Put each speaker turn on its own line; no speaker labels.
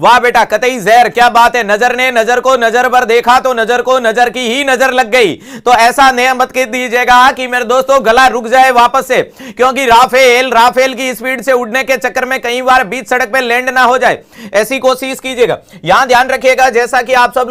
वाह बेटा कतई जहर क्या बात है नजर ने नजर को नजर पर देखा तो नजर को नजर की ही नजर लग गई तो ऐसा नया मत कह दीजिएगा कि मेरे दोस्तों गला रुक जाए वापस से क्योंकि राफेल राफेल की स्पीड से उड़ने के चक्कर में कई बार बीच सड़क पर लैंड ना हो जाए ऐसी कोशिश कीजिएगा यहां ध्यान रखिएगा जैसा कि आप सब